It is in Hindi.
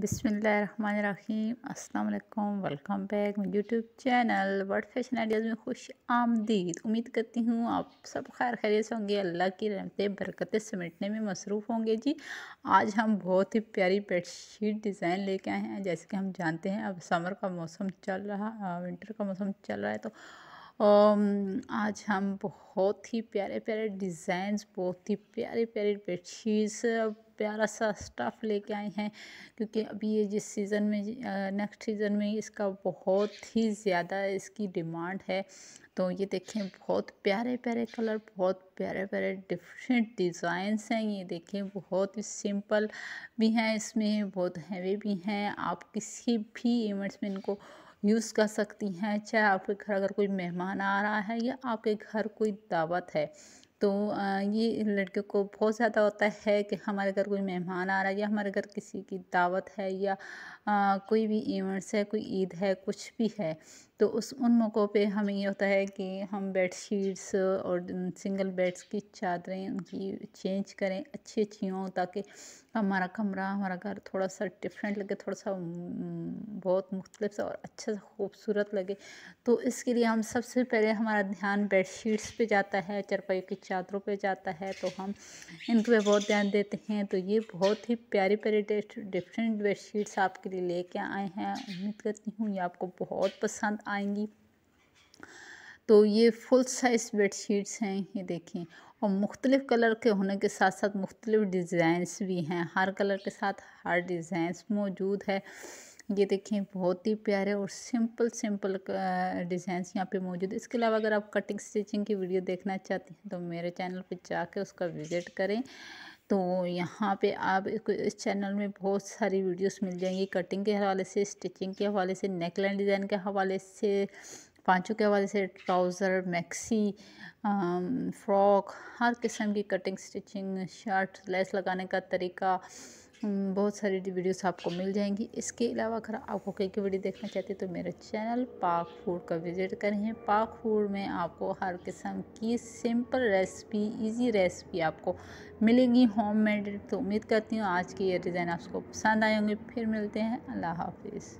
बिसमीम अस्सलाम वेलकम बैक मेरे YouTube channel World Fashion Ideas में खुश आमदीद उम्मीद करती हूँ आप सब खैर खैरियत होंगे अल्लाह की रहमतें बरकतें समेटने में मसरूफ़ होंगे जी आज हम बहुत ही प्यारी बेडशीट डिज़ाइन लेके आए हैं जैसे कि हम जानते हैं अब समर का मौसम चल रहा विंटर का मौसम चल रहा है तो आज हम बहुत ही प्यारे प्यारे डिज़ाइंस बहुत ही प्यारे प्यारे बेडशीट्स प्यारा सा स्टफ़ लेके आए हैं क्योंकि अभी ये जिस सीज़न में नेक्स्ट सीज़न में इसका बहुत ही ज़्यादा इसकी डिमांड है तो ये देखें बहुत प्यारे प्यारे कलर बहुत प्यारे प्यारे डिफरेंट डिज़ाइंस हैं ये देखें बहुत ही सिंपल भी हैं इसमें बहुत हैवी भी हैं आप किसी भी इवेंट्स में इनको यूज़ कर सकती हैं चाहे आपके घर अगर कोई मेहमान आ रहा है या आपके घर कोई दावत है तो ये लड़कियों को बहुत ज़्यादा होता है कि हमारे घर कोई मेहमान आ रहा है या हमारे घर किसी की दावत है या कोई भी इवेंट्स है कोई ईद है कुछ भी है तो उस उन मौक़ों पे हमें ये होता है कि हम बेड शीट्स और सिंगल बेड्स की चादरें उनकी चेंज करें अच्छी अच्छी हों ताकि हमारा कमरा हमारा घर थोड़ा सा डिफरेंट लगे थोड़ा सा बहुत मुख्तलिफ सा और अच्छा सा खूबसूरत लगे तो इसके लिए हम सबसे पहले हमारा ध्यान बेड शीट्स पर जाता है चरपाई की चादरों पर जाता है तो हम इनके पे बहुत ध्यान देते हैं तो ये बहुत ही प्यारी प्यारी डिफरेंट बेड शीट्स आपके लिए लेके आए हैं उम्मीद करती हूँ ये आपको बहुत पसंद आएंगी तो ये फुल साइज़ बेड शीट्स हैं ये देखें और मुख्तलिफ़ कलर के होने के साथ साथ मुख्तलिफ़ डिज़ाइंस भी हैं हर कलर के साथ हर डिज़ाइंस मौजूद है ये देखें बहुत ही प्यारे और सिंपल सिंपल डिज़ाइंस यहाँ पे मौजूद है इसके अलावा अगर आप कटिंग स्टिचिंग की वीडियो देखना चाहते हैं तो मेरे चैनल पे जाके उसका विज़िट करें तो यहाँ पे आप इस चैनल में बहुत सारी वीडियोस मिल जाएंगी कटिंग के हवाले से स्टिचिंग के हवाले से नेकलाइन डिज़ाइन के हवाले से पाँचों के हवाले से ट्राउज़र मैक्सी फ्रॉक हर किस्म की कटिंग स्टिचिंग शर्ट लेस लगाने का तरीका हम्म, बहुत सारी वीडियोस आपको मिल जाएंगी इसके अलावा अगर आप कुकिंग की वीडियो देखना चाहते हैं तो मेरे चैनल पाक फूड का विज़िट करें पाक फूड में आपको हर किस्म की सिंपल रेसिपी इजी रेसिपी आपको मिलेगी होम मेड तो उम्मीद करती हूँ आज की ये डिज़ाइन आपको पसंद आए होंगे फिर मिलते हैं अल्लाह हाफिज़